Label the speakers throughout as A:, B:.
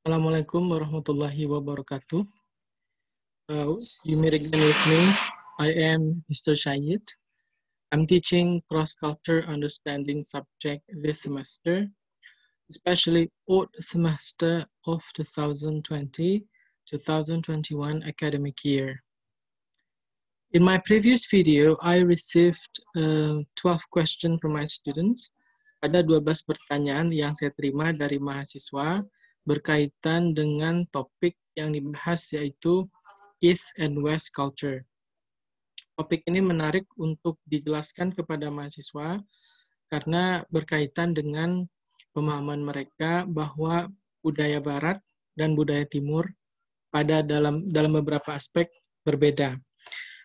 A: Assalamualaikum warahmatullahi wabarakatuh. Uh, you may again with me. I am Mr. Shayid. I'm teaching cross-culture understanding subject this semester, especially odd semester of 2020-2021 academic year. In my previous video, I received uh, 12 questions from my students. Ada 12 pertanyaan yang saya terima dari mahasiswa berkaitan dengan topik yang dibahas yaitu East and West Culture. Topik ini menarik untuk dijelaskan kepada mahasiswa karena berkaitan dengan pemahaman mereka bahwa budaya barat dan budaya timur pada dalam dalam beberapa aspek berbeda.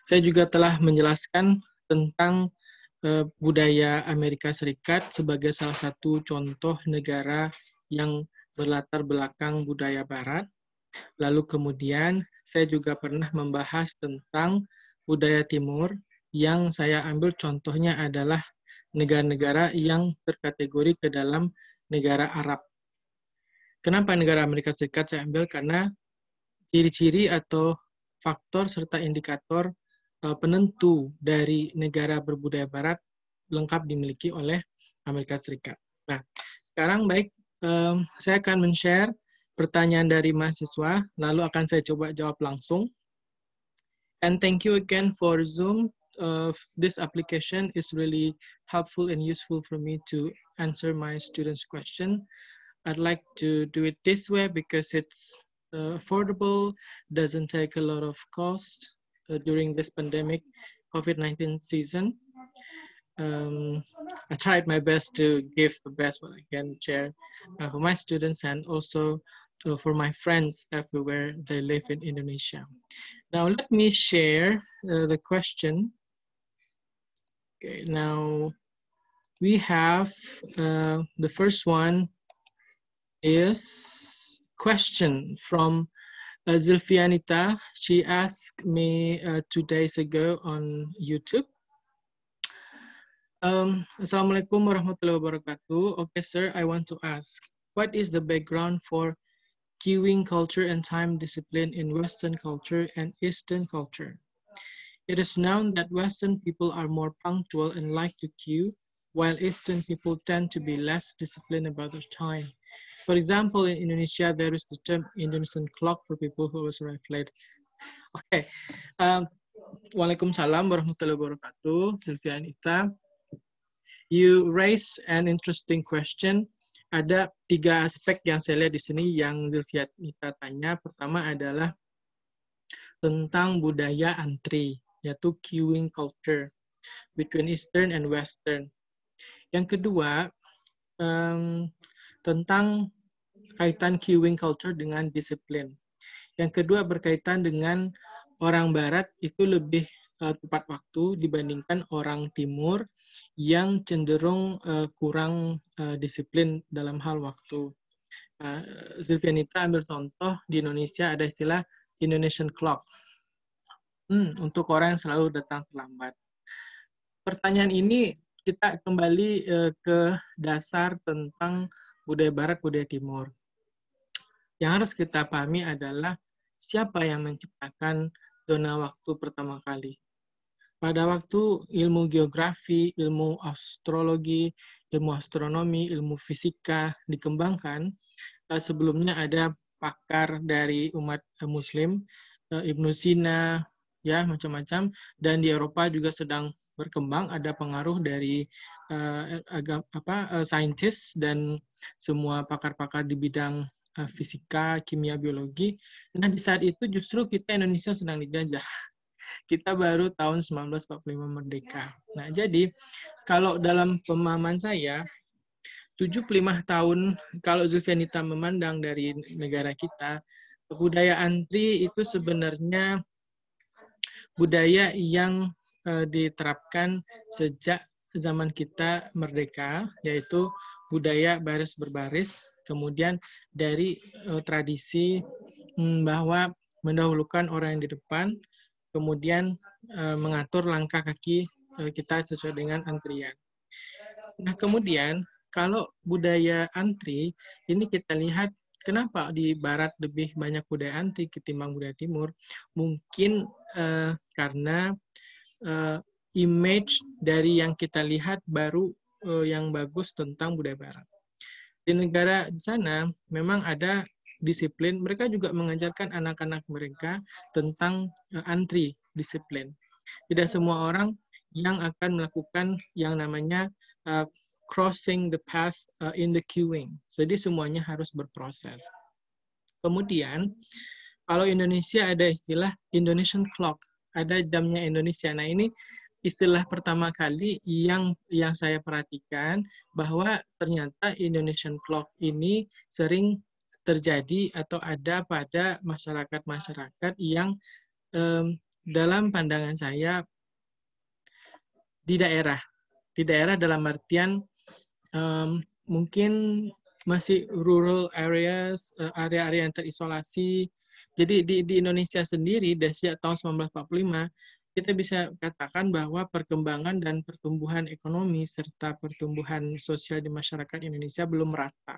A: Saya juga telah menjelaskan tentang eh, budaya Amerika Serikat sebagai salah satu contoh negara yang berlatar belakang budaya barat. Lalu kemudian saya juga pernah membahas tentang budaya timur yang saya ambil contohnya adalah negara-negara yang terkategori ke dalam negara Arab. Kenapa negara Amerika Serikat saya ambil? Karena ciri-ciri atau faktor serta indikator eh, penentu dari negara berbudaya barat lengkap dimiliki oleh Amerika Serikat. Nah, sekarang baik um, saya akan men-share pertanyaan dari mahasiswa, lalu akan saya coba jawab langsung. And thank you again for Zoom. Uh, this application is really helpful and useful for me to answer my students' question. I'd like to do it this way because it's uh, affordable, doesn't take a lot of cost uh, during this pandemic COVID-19 season. um, I tried my best to give the best what I can share uh, for my students and also to, uh, for my friends everywhere they live in Indonesia. Now let me share uh, the question. Okay, now we have uh, the first one is question from uh, Zilfianita. She asked me uh, two days ago on YouTube um, Assalamualaikum warahmatullahi wabarakatuh. Okay, sir, I want to ask, what is the background for queuing culture and time discipline in Western culture and Eastern culture? It is known that Western people are more punctual and like to queue, while Eastern people tend to be less disciplined about their time. For example, in Indonesia, there is the term Indonesian clock for people who arrive late. Okay. Um, Waalaikumsalam warahmatullahi wabarakatuh. Sylvia Anita. you raise an interesting question. Ada tiga aspek yang saya lihat di sini yang Zilfiat Nita tanya. Pertama adalah tentang budaya antri, yaitu queuing culture between Eastern and Western. Yang kedua, um, tentang kaitan queuing culture dengan disiplin. Yang kedua berkaitan dengan orang Barat itu lebih uh, tepat waktu dibandingkan orang timur yang cenderung uh, kurang uh, disiplin dalam hal waktu. Uh, Silvianita ambil contoh di Indonesia ada istilah Indonesian clock. Hmm, untuk orang yang selalu datang terlambat. Pertanyaan ini kita kembali uh, ke dasar tentang budaya barat, budaya timur. Yang harus kita pahami adalah siapa yang menciptakan zona waktu pertama kali. Pada waktu ilmu geografi, ilmu astrologi, ilmu astronomi, ilmu fisika dikembangkan, eh, sebelumnya ada pakar dari umat eh, muslim, eh, Ibnu Sina, ya macam-macam dan di Eropa juga sedang berkembang ada pengaruh dari uh, agam apa uh, saintis dan semua pakar-pakar di bidang uh, fisika, kimia, biologi. Nah, di saat itu justru kita Indonesia sedang dijajah. Kita baru tahun 1945 merdeka. Ya, nah, jadi kalau dalam pemahaman saya, 75 tahun kalau Zulfianita memandang dari negara kita, budaya antri itu sebenarnya budaya yang eh, diterapkan sejak zaman kita merdeka, yaitu budaya baris berbaris, kemudian dari eh, tradisi hmm, bahwa mendahulukan orang yang di depan, kemudian uh, mengatur langkah kaki uh, kita sesuai dengan antrian. Nah, kemudian kalau budaya antri ini kita lihat kenapa di barat lebih banyak budaya antri ketimbang budaya timur? Mungkin uh, karena uh, image dari yang kita lihat baru uh, yang bagus tentang budaya barat. Di negara di sana memang ada disiplin, mereka juga mengajarkan anak-anak mereka tentang eh, antri disiplin. Tidak semua orang yang akan melakukan yang namanya uh, crossing the path uh, in the queuing. Jadi semuanya harus berproses. Kemudian kalau Indonesia ada istilah Indonesian clock, ada jamnya Indonesia. Nah, ini istilah pertama kali yang yang saya perhatikan bahwa ternyata Indonesian clock ini sering terjadi atau ada pada masyarakat-masyarakat yang um, dalam pandangan saya di daerah, di daerah dalam artian um, mungkin masih rural areas, eh, area-area yang terisolasi. Jadi di, di Indonesia sendiri dari sejak tahun 1945 kita bisa katakan bahwa perkembangan dan pertumbuhan ekonomi serta pertumbuhan sosial di masyarakat Indonesia belum merata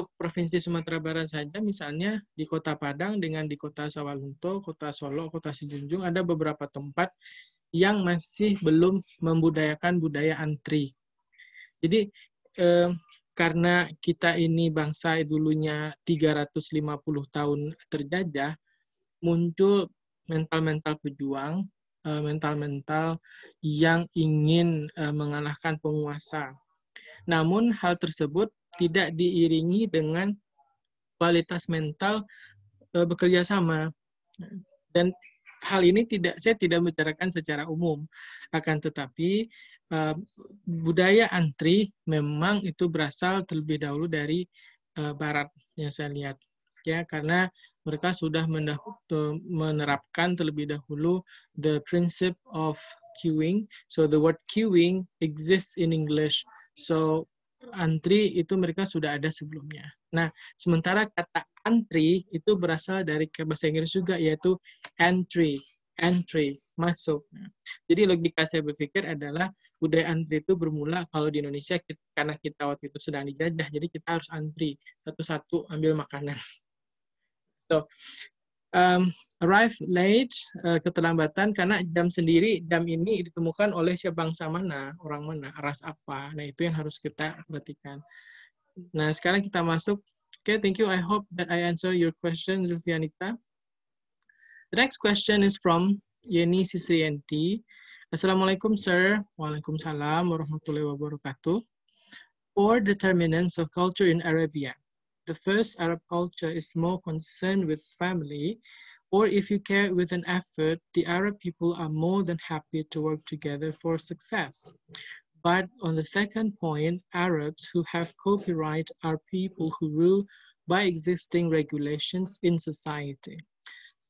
A: untuk Provinsi Sumatera Barat saja, misalnya di Kota Padang dengan di Kota Sawalunto, Kota Solo, Kota Sijunjung, ada beberapa tempat yang masih belum membudayakan budaya antri. Jadi eh, karena kita ini bangsa dulunya 350 tahun terjajah, muncul mental-mental pejuang, eh, mental-mental yang ingin eh, mengalahkan penguasa. Namun hal tersebut tidak diiringi dengan kualitas mental uh, bekerja sama. Dan hal ini tidak saya tidak bicarakan secara umum, akan tetapi uh, budaya antri memang itu berasal terlebih dahulu dari uh, barat yang saya lihat ya karena mereka sudah menerapkan terlebih dahulu the principle of queuing. So the word queuing exists in English. So antri itu mereka sudah ada sebelumnya. Nah, sementara kata antri itu berasal dari bahasa Inggris juga yaitu entry, entry, masuk. jadi logika saya berpikir adalah budaya antri itu bermula kalau di Indonesia kita, karena kita waktu itu sedang dijajah, jadi kita harus antri satu-satu ambil makanan. So, um, arrive late uh, keterlambatan karena jam sendiri jam ini ditemukan oleh bangsa mana orang mana ras apa nah itu yang harus kita perhatikan nah sekarang kita masuk oke okay, thank you I hope that I answer your question Zulfianita the next question is from Yeni Sisrianti Assalamualaikum sir Waalaikumsalam warahmatullahi wabarakatuh four determinants of culture in Arabia the first Arab culture is more concerned with family, or if you care with an effort, the Arab people are more than happy to work together for success. But on the second point, Arabs who have copyright are people who rule by existing regulations in society.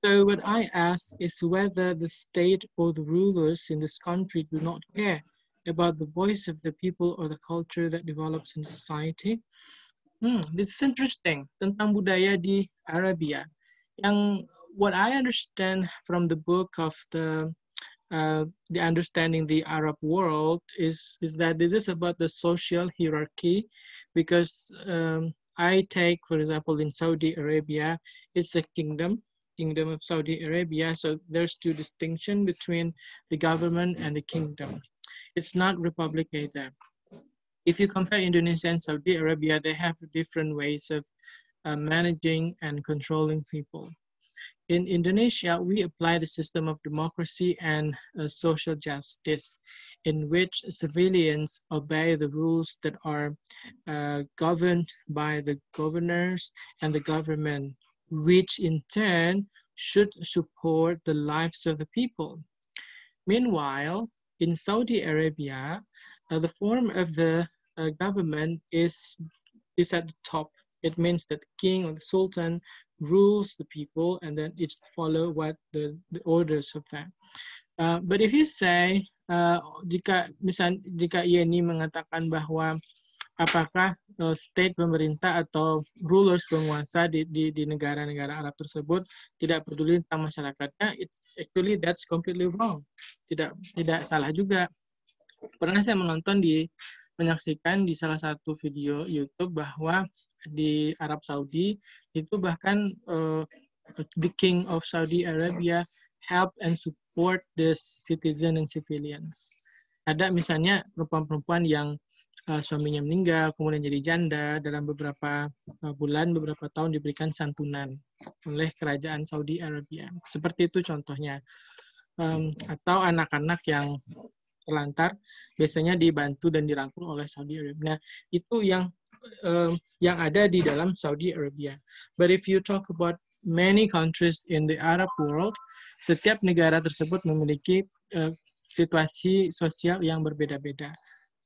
A: So what I ask is whether the state or the rulers in this country do not care about the voice of the people or the culture that develops in society. Hmm, this is interesting tentang budaya di Arabia. Yang what I understand from the book of the uh, the understanding the Arab world is is that this is about the social hierarchy, because um, I take for example in Saudi Arabia, it's a kingdom, kingdom of Saudi Arabia. So there's two distinction between the government and the kingdom. It's not republic either if you compare Indonesia and Saudi Arabia, they have different ways of uh, managing and controlling people. In Indonesia, we apply the system of democracy and uh, social justice, in which civilians obey the rules that are uh, governed by the governors and the government, which in turn should support the lives of the people. Meanwhile, in Saudi Arabia, uh, the form of the uh, government is, is at the top. It means that the king or the sultan rules the people and then it's follow what the, the orders of them. Uh, but if you say, uh, jika misal jika ia ini mengatakan bahwa apakah uh, state pemerintah atau rulers penguasa di di, di negara-negara Arab tersebut tidak peduli tentang masyarakatnya, it's actually that's completely wrong. Tidak tidak salah juga pernah saya menonton di menyaksikan di salah satu video YouTube bahwa di Arab Saudi itu bahkan uh, the King of Saudi Arabia help and support the citizen and civilians. Ada misalnya perempuan-perempuan yang uh, suaminya meninggal kemudian jadi janda dalam beberapa uh, bulan beberapa tahun diberikan santunan oleh kerajaan Saudi Arabia. Seperti itu contohnya. Um, atau anak-anak yang terlantar biasanya dibantu dan dirangkul oleh Saudi Arabia. Nah, itu yang um, yang ada di dalam Saudi Arabia. But if you talk about many countries in the Arab world, setiap negara tersebut memiliki uh, situasi sosial yang berbeda-beda.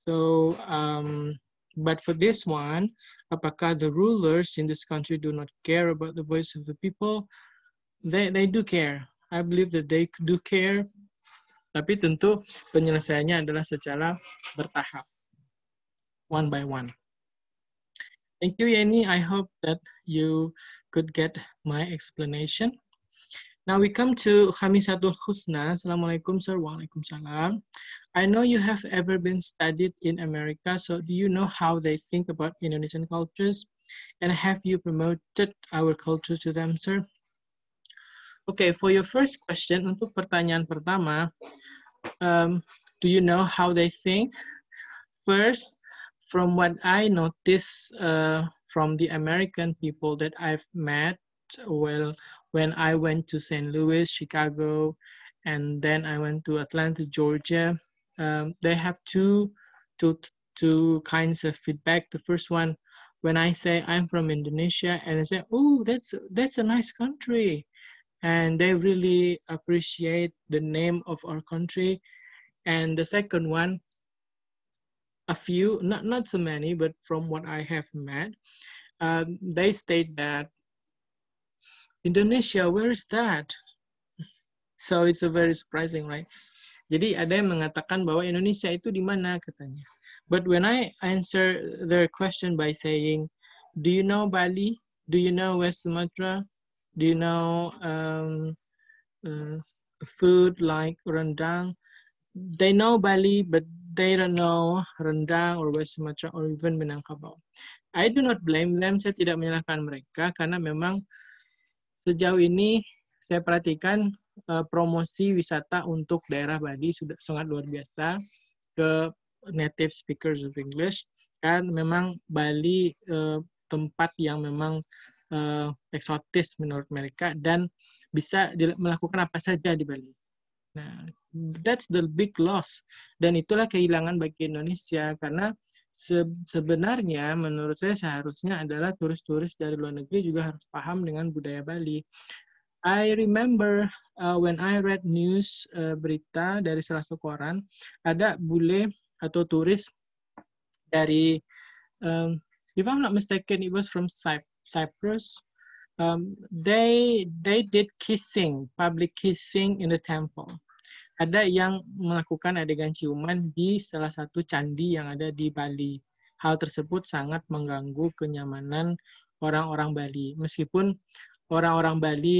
A: So, um, but for this one, apakah the rulers in this country do not care about the voice of the people? They, they do care. I believe that they do care tapi tentu penyelesaiannya adalah secara bertahap. One by one. Thank you, Yeni. I hope that you could get my explanation. Now we come to Khamisatul Husna. Assalamualaikum, sir. Waalaikumsalam. I know you have ever been studied in America, so do you know how they think about Indonesian cultures? And have you promoted our culture to them, sir? Okay, for your first question, untuk pertanyaan pertama, um, do you know how they think? First, from what I notice uh, from the American people that I've met, well, when I went to St. Louis, Chicago, and then I went to Atlanta, Georgia, um, they have two, two, two kinds of feedback. The first one, when I say I'm from Indonesia, and I say, "Oh, that's that's a nice country," and they really appreciate the name of our country. And the second one, a few, not not so many, but from what I have met, um, they state that Indonesia, where is that? So it's a very surprising, right? Jadi ada yang mengatakan bahwa Indonesia itu di mana katanya. But when I answer their question by saying, do you know Bali? Do you know West Sumatra? Do you know um, uh, food like rendang? They know Bali, but they don't know rendang or West Sumatra or even Minangkabau. I do not blame them. Saya tidak menyalahkan mereka karena memang sejauh ini saya perhatikan uh, promosi wisata untuk daerah Bali sudah sangat luar biasa ke native speakers of English. Kan memang Bali uh, tempat yang memang uh, eksotis menurut mereka dan bisa melakukan apa saja di Bali. Nah, that's the big loss dan itulah kehilangan bagi Indonesia karena se sebenarnya menurut saya seharusnya adalah turis-turis dari luar negeri juga harus paham dengan budaya Bali. I remember uh, when I read news uh, berita dari salah satu koran ada bule atau turis dari um, if I'm not mistaken it was from Cyprus Cyprus, um, they they did kissing, public kissing in the temple. Ada yang melakukan adegan ciuman di salah satu candi yang ada di Bali. Hal tersebut sangat mengganggu kenyamanan orang-orang Bali. Meskipun orang-orang Bali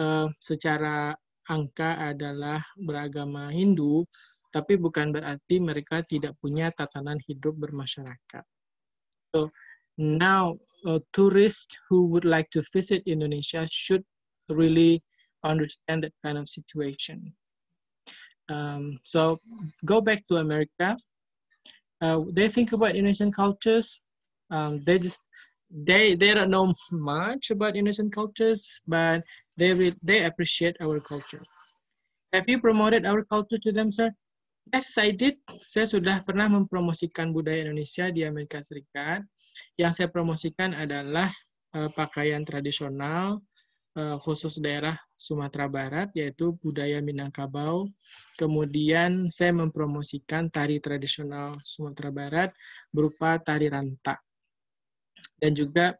A: uh, secara angka adalah beragama Hindu, tapi bukan berarti mereka tidak punya tatanan hidup bermasyarakat. So, Now, uh, tourists who would like to visit Indonesia should really understand that kind of situation. Um, so go back to America. Uh, they think about Indonesian cultures. Um, they just they they don't know much about Indonesian cultures, but they they appreciate our culture. Have you promoted our culture to them, sir? Yes, Saya sudah pernah mempromosikan budaya Indonesia di Amerika Serikat. Yang saya promosikan adalah uh, pakaian tradisional uh, khusus daerah Sumatera Barat, yaitu budaya Minangkabau. Kemudian saya mempromosikan tari tradisional Sumatera Barat berupa tari rantak. Dan juga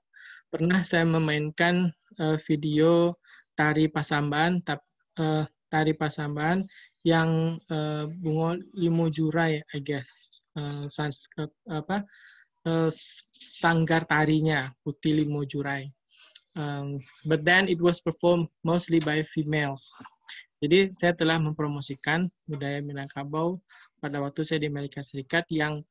A: pernah saya memainkan uh, video tari pasamban, tap, uh, tari pasamban yang uh, bungo limo jurai ya, I guess uh, eh, Sanskrit eh, apa uh, sanggar tarinya putih limo jurai um, but then it was performed mostly by females jadi saya telah mempromosikan budaya Minangkabau pada waktu saya di Amerika Serikat yang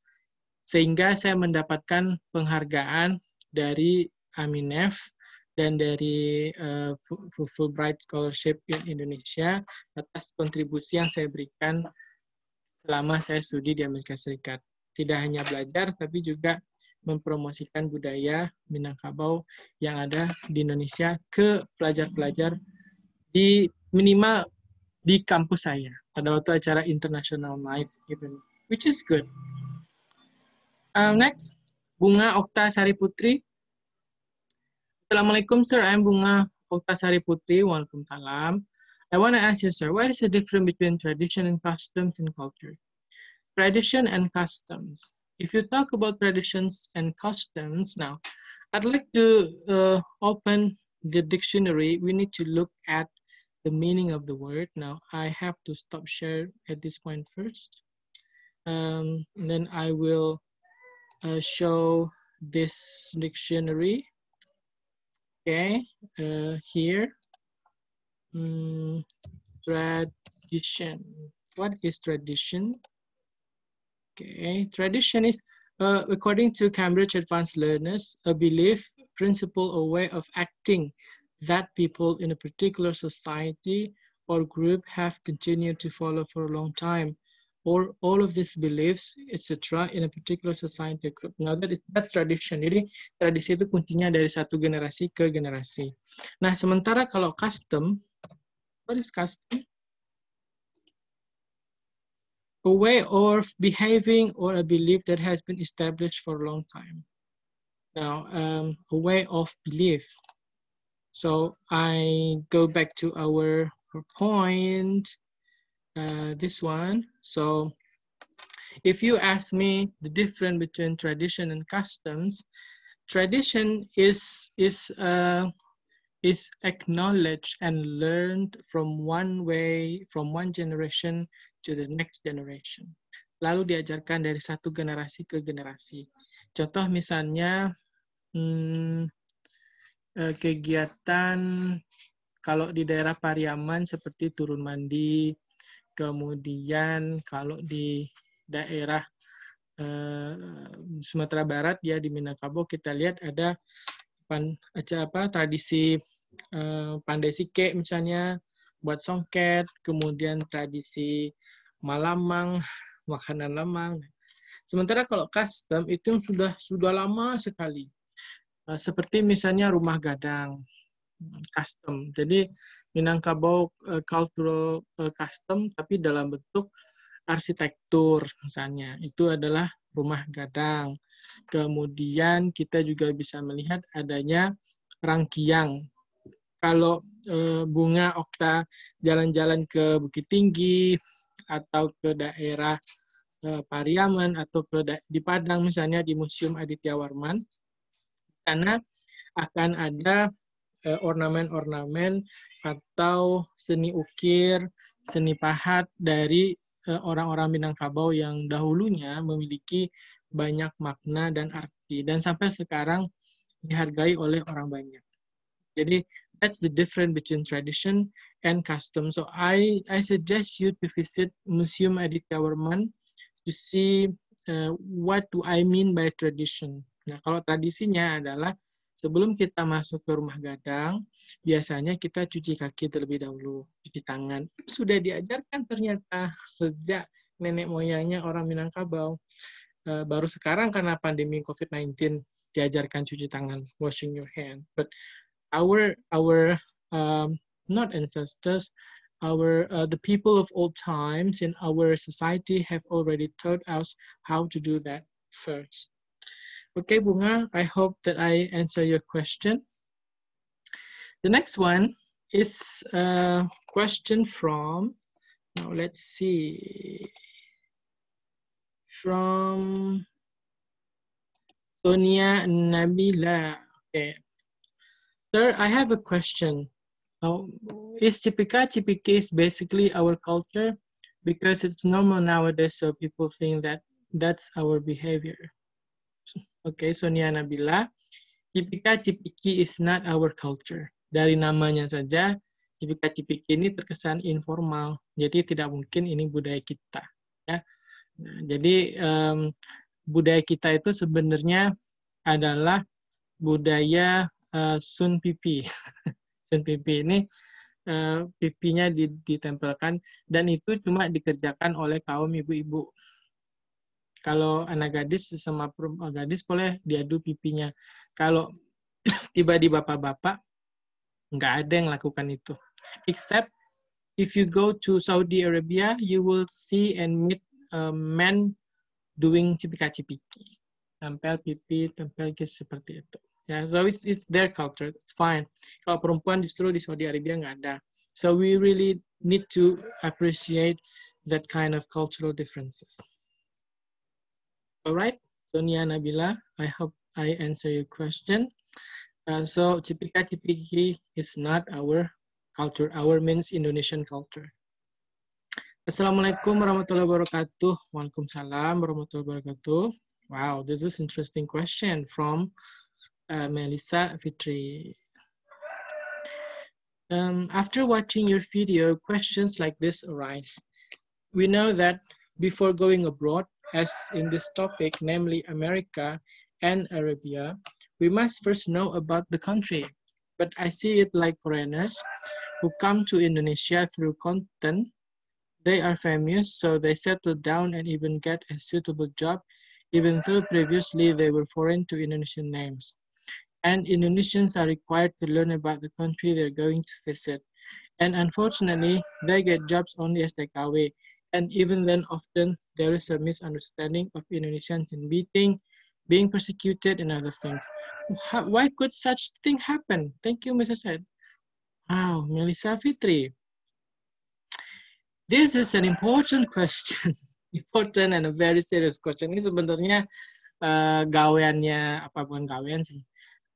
A: sehingga saya mendapatkan penghargaan dari Aminef dan dari uh, eh, Fulbright Scholarship in Indonesia atas kontribusi yang saya berikan selama saya studi di Amerika Serikat. Tidak hanya belajar, tapi juga mempromosikan budaya Minangkabau yang ada di Indonesia ke pelajar-pelajar di minimal di kampus saya pada waktu acara International Night event, which is good. Uh, next, Bunga Okta Sari Putri Assalamualaikum, sir. I'm Bunga Oktasari Putri. Waalaikumsalam. I want to ask you, sir, what is the difference between tradition and customs and culture? Tradition and customs. If you talk about traditions and customs now, I'd like to uh, open the dictionary. We need to look at the meaning of the word. Now, I have to stop share at this point first. Um, then I will uh, show this dictionary. Okay, uh, here, mm, tradition. What is tradition? Okay, tradition is, uh, according to Cambridge Advanced Learners, a belief, principle, or way of acting that people in a particular society or group have continued to follow for a long time all all of these beliefs etc in a particular society group now that is that tradition jadi tradisi itu kuncinya dari satu generasi ke generasi nah sementara kalau custom what is custom a way of behaving or a belief that has been established for a long time now um, a way of belief so i go back to our point uh, this one. So if you ask me the difference between tradition and customs, tradition is, is, uh, is acknowledged and learned from one way, from one generation to the next generation. Lalu diajarkan dari satu generasi ke generasi. Contoh misalnya hmm, eh, kegiatan kalau di daerah Pariaman seperti turun mandi, Kemudian kalau di daerah eh, Sumatera Barat ya di Minangkabau kita lihat ada pan, apa tradisi eh, pandai sike misalnya buat songket, kemudian tradisi malamang, makanan lamang. Sementara kalau custom itu sudah sudah lama sekali. Eh, seperti misalnya rumah gadang custom. Jadi Minangkabau uh, eh, cultural eh, custom tapi dalam bentuk arsitektur misalnya. Itu adalah rumah gadang. Kemudian kita juga bisa melihat adanya rangkiang. Kalau eh, bunga okta jalan-jalan ke Bukit Tinggi atau ke daerah Pariaman atau ke di Padang misalnya di Museum Aditya Warman, karena akan ada Eh, ornamen-ornamen atau seni ukir, seni pahat dari eh, orang-orang Minangkabau yang dahulunya memiliki banyak makna dan arti dan sampai sekarang dihargai oleh orang banyak. Jadi that's the difference between tradition and custom. So I I suggest you to visit Museum Edith Towerman to see uh, what do I mean by tradition. Nah, kalau tradisinya adalah Sebelum kita masuk ke rumah gadang, biasanya kita cuci kaki terlebih dahulu, cuci tangan. Sudah diajarkan ternyata sejak nenek moyangnya orang Minangkabau. E, baru sekarang karena pandemi COVID-19 diajarkan cuci tangan, washing your hand. But our our um, not ancestors, our uh, the people of old times in our society have already taught us how to do that first. Okay, Bunga, I hope that I answer your question. The next one is a question from, now let's see, from Sonia Nabila. Okay. Sir, I have a question. Oh, is Tipika Tipiki is basically our culture because it's normal nowadays, so people think that that's our behavior. Oke, okay, Sonia Nabila. Cipika Cipiki is not our culture. Dari namanya saja, Cipika Cipiki ini terkesan informal. Jadi tidak mungkin ini budaya kita. Ya. Nah, jadi um, budaya kita itu sebenarnya adalah budaya uh, Sun Pipi. sun Pipi ini uh, pipinya ditempelkan dan itu cuma dikerjakan oleh kaum ibu-ibu. Kalau anak gadis sama eh, gadis boleh diadu pipinya. Kalau tiba di bapak-bapak, nggak ada yang lakukan itu. Except if you go to Saudi Arabia, you will see and meet a man doing cipika-cipiki. Tempel pipi, tempel kis seperti itu. yeah, so it's it's their culture, it's fine. Kalau perempuan justru di Saudi Arabia nggak ada. So we really need to appreciate that kind of cultural differences. All right, Sonia Nabila, I hope I answer your question. Uh, so Cipika Cipiki is not our culture. Our means Indonesian culture. Assalamualaikum warahmatullahi wabarakatuh. Waalaikumsalam warahmatullahi wabarakatuh. Wow, this is interesting question from uh, Melissa Fitri. Um, after watching your video, questions like this arise. We know that before going abroad, as in this topic, namely America and Arabia, we must first know about the country. But I see it like foreigners who come to Indonesia through content. They are famous, so they settle down and even get a suitable job, even though previously they were foreign to Indonesian names. And Indonesians are required to learn about the country they're going to visit. And unfortunately, they get jobs only as they go away and even then often there is a misunderstanding of Indonesian in beating, being persecuted and other things. How, why could such thing happen? Thank you, Mr. Said. Wow, Melissa Fitri. This is an important question. important and a very serious question. Ini sebenarnya uh, gaweannya, apa bukan gawean sih,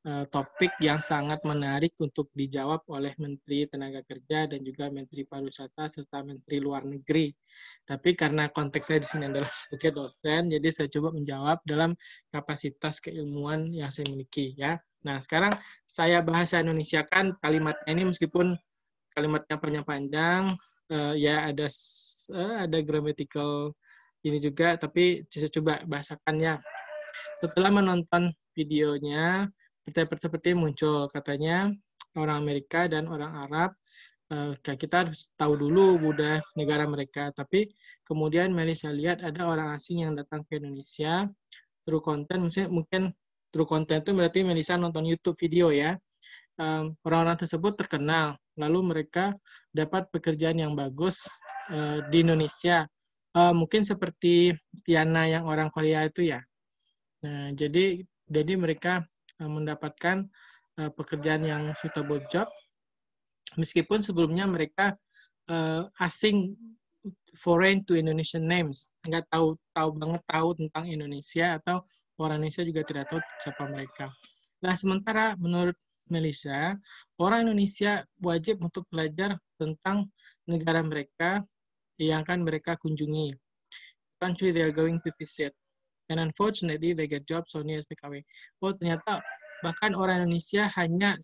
A: Eh, topik yang sangat menarik untuk dijawab oleh Menteri Tenaga Kerja dan juga Menteri Pariwisata serta Menteri Luar Negeri. Tapi karena konteks saya di sini adalah sebagai dosen, jadi saya coba menjawab dalam kapasitas keilmuan yang saya miliki ya. Nah, sekarang saya bahasa Indonesia kan kalimat ini meskipun kalimatnya panjang-panjang uh, ya ada uh, ada grammatical ini juga tapi saya coba bahasakannya. Setelah menonton videonya, seperti seperti muncul katanya orang Amerika dan orang Arab eh, kita harus tahu dulu budaya negara mereka tapi kemudian Mary saya lihat ada orang asing yang datang ke Indonesia through konten mungkin mungkin through konten itu berarti Melisa nonton YouTube video ya orang-orang tersebut terkenal lalu mereka dapat pekerjaan yang bagus eh, di Indonesia eh, mungkin seperti Yana yang orang Korea itu ya nah jadi jadi mereka Eh, mendapatkan eh, pekerjaan yang suitable job meskipun sebelumnya mereka eh, asing foreign to Indonesian names nggak tahu tahu banget tahu tentang Indonesia atau orang Indonesia juga tidak tahu siapa mereka nah sementara menurut Malaysia orang Indonesia wajib untuk belajar tentang negara mereka yang akan mereka kunjungi country they are going to visit And unfortunately, they get jobs only as TKW. Oh, ternyata bahkan orang Indonesia hanya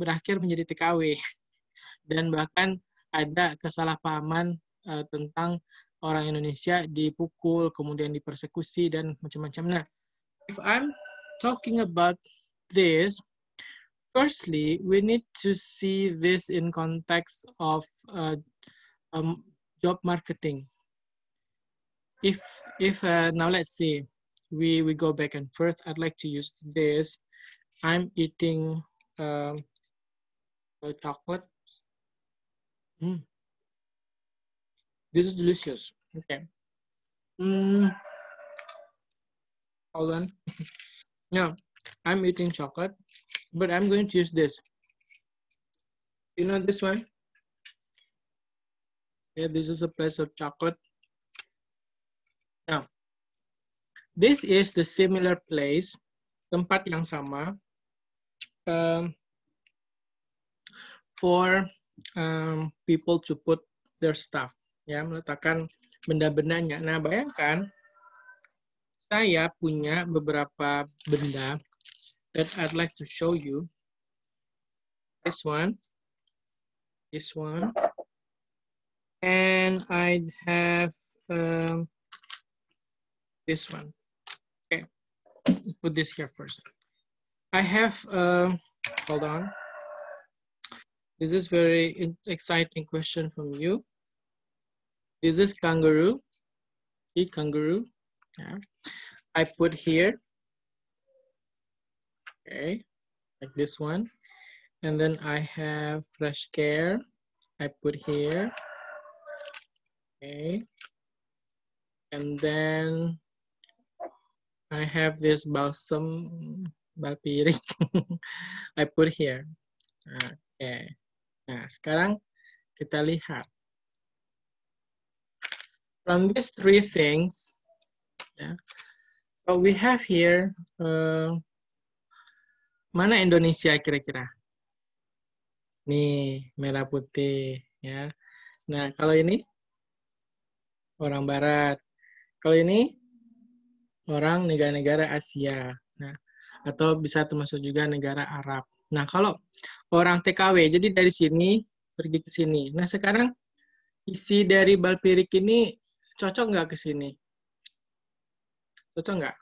A: berakhir menjadi TKW. Dan bahkan ada kesalahpahaman uh, tentang orang Indonesia dipukul, kemudian dipersekusi, dan macam-macam. Nah, if I'm talking about this, firstly, we need to see this in context of uh, um, job marketing. If if uh, now let's see, we, we go back and forth. I'd like to use this. I'm eating um, chocolate. Mm. This is delicious. Okay. Mm. Hold on. no, I'm eating chocolate, but I'm going to use this. You know this one? Yeah, this is a place of chocolate. This is the similar place, tempat yang sama, um, for um, people to put their stuff, ya, meletakkan benda-bendanya. Nah, bayangkan saya punya beberapa benda that I'd like to show you. This one, this one, and I have um, this one. put this here first. I have, uh, hold on. This is very exciting question from you. This is kangaroo, eat kangaroo. Yeah. I put here, okay, like this one. And then I have fresh care. I put here, okay. And then I have this balsam balpirik. I put here. Oke. Ah, okay. Nah, sekarang kita lihat. From these three things, yeah, what we have here, uh, mana Indonesia kira-kira? Nih, merah putih. ya. Nah, kalau ini orang barat. Kalau ini orang negara-negara Asia. Nah, atau bisa termasuk juga negara Arab. Nah, kalau orang TKW, jadi dari sini pergi ke sini. Nah, sekarang isi dari balpirik ini cocok nggak ke sini? Cocok nggak?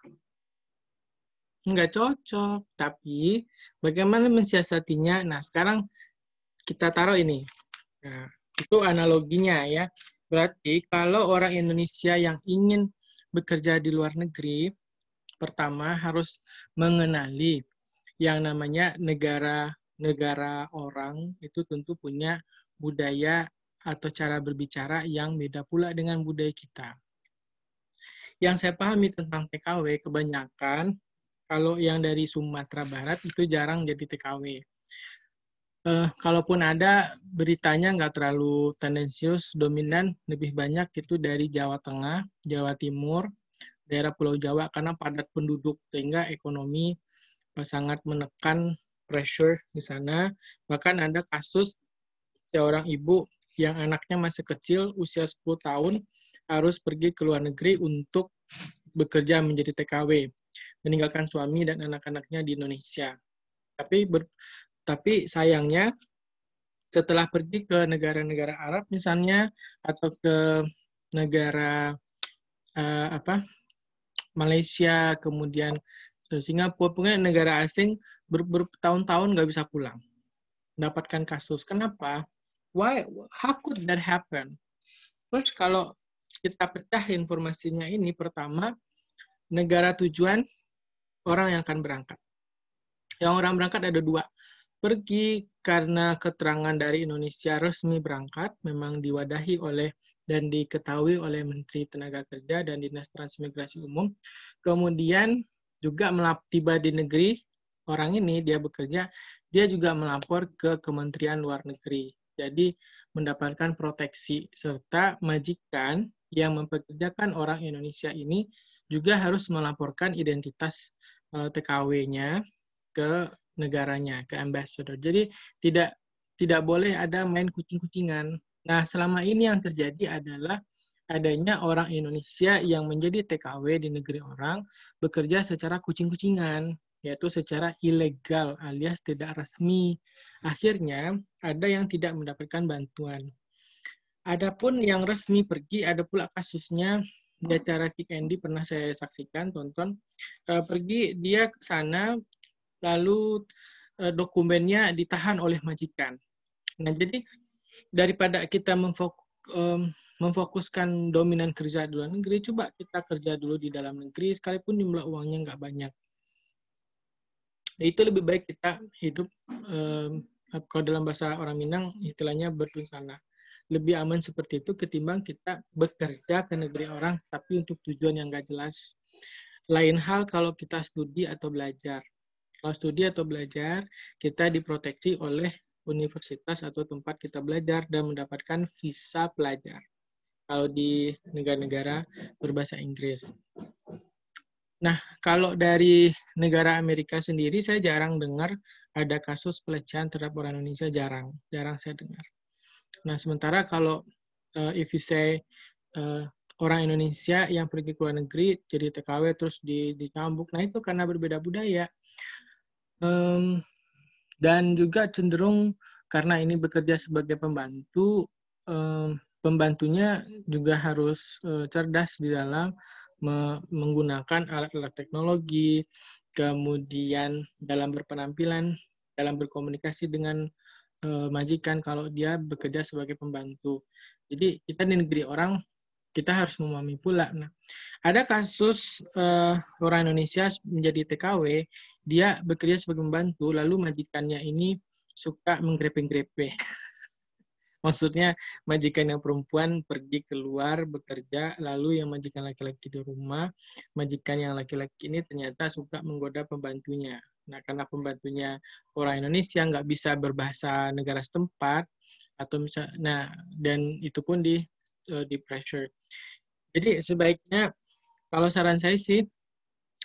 A: Nggak cocok, tapi bagaimana mensiasatinya? Nah, sekarang kita taruh ini. Nah, itu analoginya ya. Berarti kalau orang Indonesia yang ingin bekerja di luar negeri, pertama harus mengenali yang namanya negara-negara orang itu tentu punya budaya atau cara berbicara yang beda pula dengan budaya kita. Yang saya pahami tentang TKW kebanyakan kalau yang dari Sumatera Barat itu jarang jadi TKW. Uh, kalaupun ada beritanya nggak terlalu tendensius dominan lebih banyak itu dari Jawa Tengah, Jawa Timur, daerah Pulau Jawa karena padat penduduk sehingga ekonomi uh, sangat menekan pressure di sana. Bahkan ada kasus seorang ibu yang anaknya masih kecil usia 10 tahun harus pergi ke luar negeri untuk bekerja menjadi TKW, meninggalkan suami dan anak-anaknya di Indonesia. Tapi ber, tapi sayangnya setelah pergi ke negara-negara Arab misalnya atau ke negara uh, apa Malaysia kemudian Singapura punya negara asing bertahun-tahun nggak bisa pulang mendapatkan kasus kenapa why how could that happen terus kalau kita pecah informasinya ini pertama negara tujuan orang yang akan berangkat yang orang berangkat ada dua Pergi karena keterangan dari Indonesia resmi berangkat memang diwadahi oleh dan diketahui oleh Menteri Tenaga Kerja dan Dinas Transmigrasi Umum. Kemudian juga melap tiba di negeri orang ini dia bekerja, dia juga melapor ke Kementerian Luar Negeri. Jadi mendapatkan proteksi serta majikan yang mempekerjakan orang Indonesia ini juga harus melaporkan identitas eh, TKW-nya ke negaranya, ke ambassador. Jadi tidak tidak boleh ada main kucing-kucingan. Nah, selama ini yang terjadi adalah adanya orang Indonesia yang menjadi TKW di negeri orang bekerja secara kucing-kucingan, yaitu secara ilegal alias tidak resmi. Akhirnya, ada yang tidak mendapatkan bantuan. Adapun yang resmi pergi, ada pula kasusnya di acara Kick Andy pernah saya saksikan, tonton. Eh, pergi dia ke sana lalu eh, dokumennya ditahan oleh majikan. Nah, jadi daripada kita memfokus, um, memfokuskan dominan kerja di luar negeri, coba kita kerja dulu di dalam negeri, sekalipun jumlah uangnya nggak banyak. Nah, itu lebih baik kita hidup, um, kalau dalam bahasa orang Minang, istilahnya berkelisana. Lebih aman seperti itu ketimbang kita bekerja ke negeri orang, tapi untuk tujuan yang nggak jelas. Lain hal kalau kita studi atau belajar. Kalau studi atau belajar, kita diproteksi oleh universitas atau tempat kita belajar dan mendapatkan visa pelajar. Kalau di negara-negara berbahasa Inggris. Nah, kalau dari negara Amerika sendiri, saya jarang dengar ada kasus pelecehan terhadap orang Indonesia, jarang. Jarang saya dengar. Nah, sementara kalau uh, if you say uh, orang Indonesia yang pergi ke luar negeri jadi TKW terus di, dicambuk, nah itu karena berbeda budaya. Um, dan juga cenderung karena ini bekerja sebagai pembantu, um, pembantunya juga harus uh, cerdas di dalam me menggunakan alat-alat teknologi, kemudian dalam berpenampilan, dalam berkomunikasi dengan uh, majikan kalau dia bekerja sebagai pembantu. Jadi kita di negeri orang kita harus memahami pula. Nah, ada kasus uh, orang Indonesia menjadi TKW dia bekerja sebagai pembantu, lalu majikannya ini suka menggrepe grepe Maksudnya majikan yang perempuan pergi keluar bekerja, lalu yang majikan laki-laki di rumah, majikan yang laki-laki ini ternyata suka menggoda pembantunya. Nah, karena pembantunya orang Indonesia nggak bisa berbahasa negara setempat atau misal, nah dan itu pun di eh, di pressure. Jadi sebaiknya kalau saran saya sih,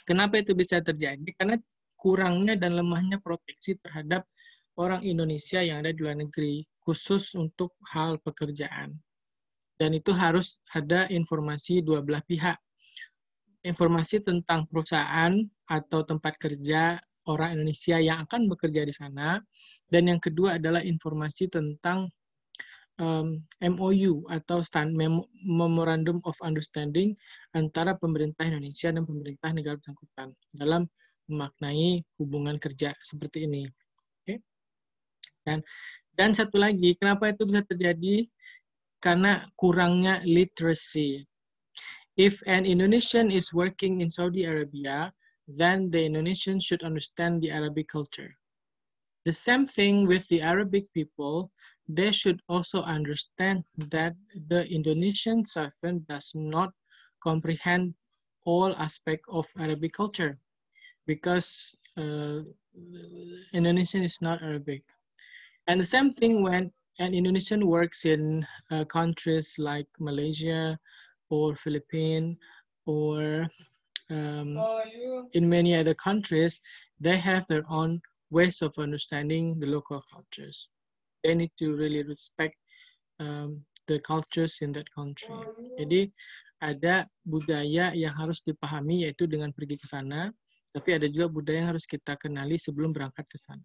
A: kenapa itu bisa terjadi? Karena kurangnya dan lemahnya proteksi terhadap orang Indonesia yang ada di luar negeri, khusus untuk hal pekerjaan. Dan itu harus ada informasi dua belah pihak. Informasi tentang perusahaan atau tempat kerja orang Indonesia yang akan bekerja di sana. Dan yang kedua adalah informasi tentang um, MOU atau stand, Memorandum of Understanding antara pemerintah Indonesia dan pemerintah negara bersangkutan dalam memaknai hubungan kerja seperti ini. Oke. Dan dan satu lagi, kenapa itu bisa terjadi? Karena kurangnya literacy. If an Indonesian is working in Saudi Arabia, then the Indonesian should understand the Arabic culture. The same thing with the Arabic people, they should also understand that the Indonesian servant does not comprehend all aspects of Arabic culture. because uh, Indonesian is not Arabic. And the same thing when an Indonesian works in uh, countries like Malaysia or Philippines or um, oh, in many other countries, they have their own ways of understanding the local cultures. They need to really respect um, the cultures in that country. Oh, Jadi ada budaya yang harus dipahami yaitu dengan pergi ke sana, Tapi ada juga budaya yang harus kita kenali sebelum berangkat ke sana.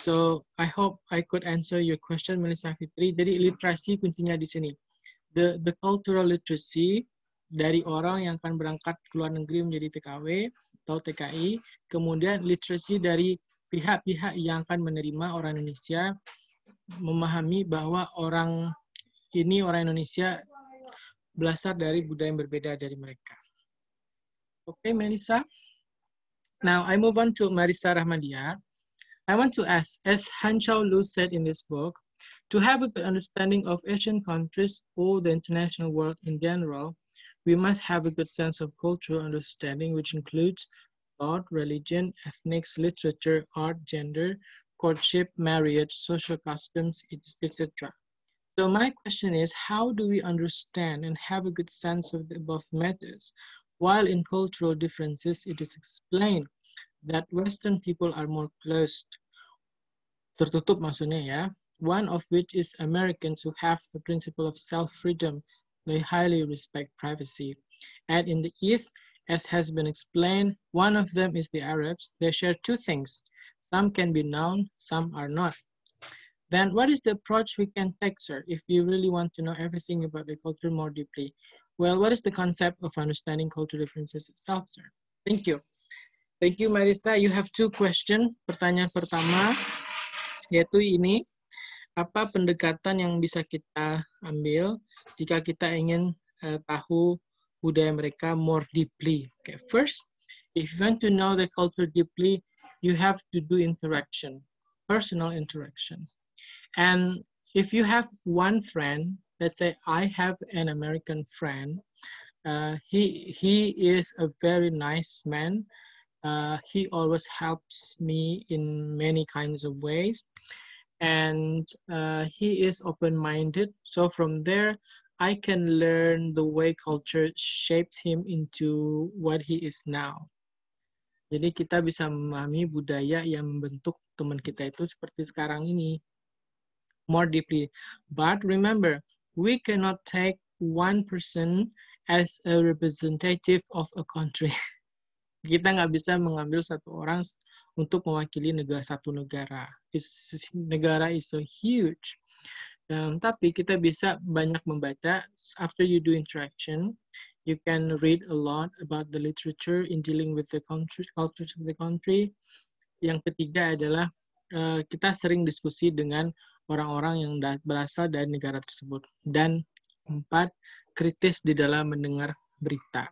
A: So, I hope I could answer your question, Melissa Fitri. Jadi, literasi kuncinya di sini. The, the cultural literacy dari orang yang akan berangkat ke luar negeri menjadi TKW atau TKI, kemudian literasi dari pihak-pihak yang akan menerima orang Indonesia memahami bahwa orang ini orang Indonesia berasal dari budaya yang berbeda dari mereka. Okay, Melissa? Now I move on to Marisa Rahmadia. I want to ask, as Han Chao Lu said in this book, to have a good understanding of Asian countries or the international world in general, we must have a good sense of cultural understanding, which includes thought, religion, ethnics, literature, art, gender, courtship, marriage, social customs, etc. So my question is, how do we understand and have a good sense of the above matters? While in cultural differences, it is explained that Western people are more closed, tertutup maksudnya ya, one of which is Americans who have the principle of self-freedom. They highly respect privacy. And in the East, as has been explained, one of them is the Arabs. They share two things. Some can be known, some are not. Then what is the approach we can take, sir, if you really want to know everything about the culture more deeply? Well, what is the concept of understanding cultural differences itself, sir? Thank you. Thank you, Marisa. You have two questions. Pertanyaan pertama, yaitu ini, apa pendekatan yang bisa kita ambil jika kita ingin uh, tahu budaya mereka more deeply? Okay, first, if you want to know the culture deeply, you have to do interaction, personal interaction. And if you have one friend let's say I have an American friend. Uh, he he is a very nice man. Uh, he always helps me in many kinds of ways, and uh, he is open-minded. So from there, I can learn the way culture shaped him into what he is now. Jadi kita bisa memahami budaya yang membentuk teman kita itu seperti sekarang ini more deeply. But remember, we cannot take one person as a representative of a country. Kita nggak bisa mengambil satu orang untuk mewakili negara satu negara. It's, negara is so huge. Um, tapi kita bisa banyak membaca. After you do interaction, you can read a lot about the literature in dealing with the country, cultures of the country. Yang ketiga adalah uh, kita sering diskusi dengan orang-orang yang berasal dari negara tersebut. Dan empat, kritis di dalam mendengar berita.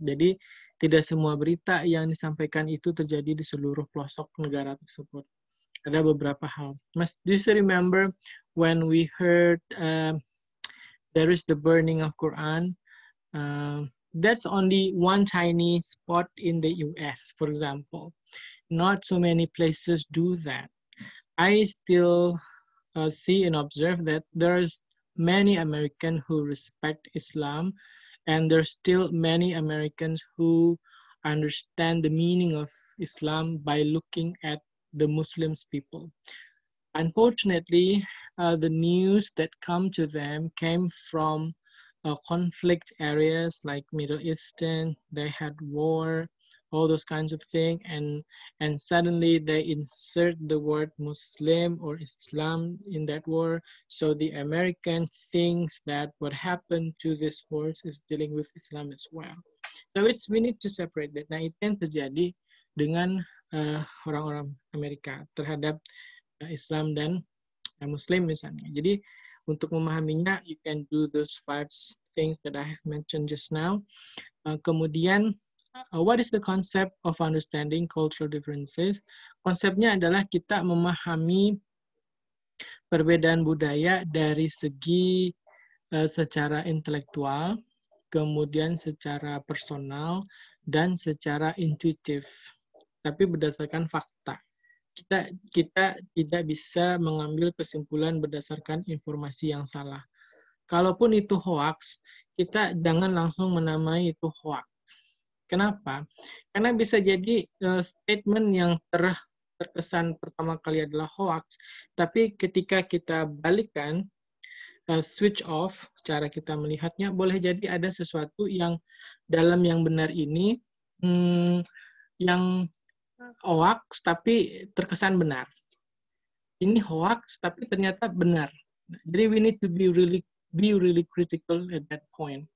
A: Jadi, tidak semua berita yang disampaikan itu terjadi di seluruh pelosok negara tersebut. Ada beberapa hal. Mas, do you remember when we heard uh, there is the burning of Quran? Uh, that's only one tiny spot in the US, for example. Not so many places do that. I still uh, see and observe that there's many Americans who respect Islam and there's still many Americans who understand the meaning of Islam by looking at the Muslims people. Unfortunately, uh, the news that come to them came from uh, conflict areas like Middle Eastern, they had war, all those kinds of things and and suddenly they insert the word muslim or islam in that word so the american thinks that what happened to this horse is dealing with islam as well so it's we need to separate that nah itu yang terjadi dengan eh, orang-orang uh, Amerika terhadap uh, Islam dan uh, Muslim misalnya jadi untuk memahaminya you can do those five things that I have mentioned just now uh, kemudian Uh, what is the concept of understanding cultural differences? Konsepnya adalah kita memahami perbedaan budaya dari segi uh, secara intelektual, kemudian secara personal, dan secara intuitif. Tapi berdasarkan fakta. Kita, kita tidak bisa mengambil kesimpulan berdasarkan informasi yang salah. Kalaupun itu hoax, kita jangan langsung menamai itu hoax. Kenapa? Karena bisa jadi uh, statement yang ter terkesan pertama kali adalah hoax, tapi ketika kita balikan uh, switch off cara kita melihatnya, boleh jadi ada sesuatu yang dalam yang benar ini hmm, yang hoax tapi terkesan benar. Ini hoax tapi ternyata benar. Jadi we need to be really be really critical at that point.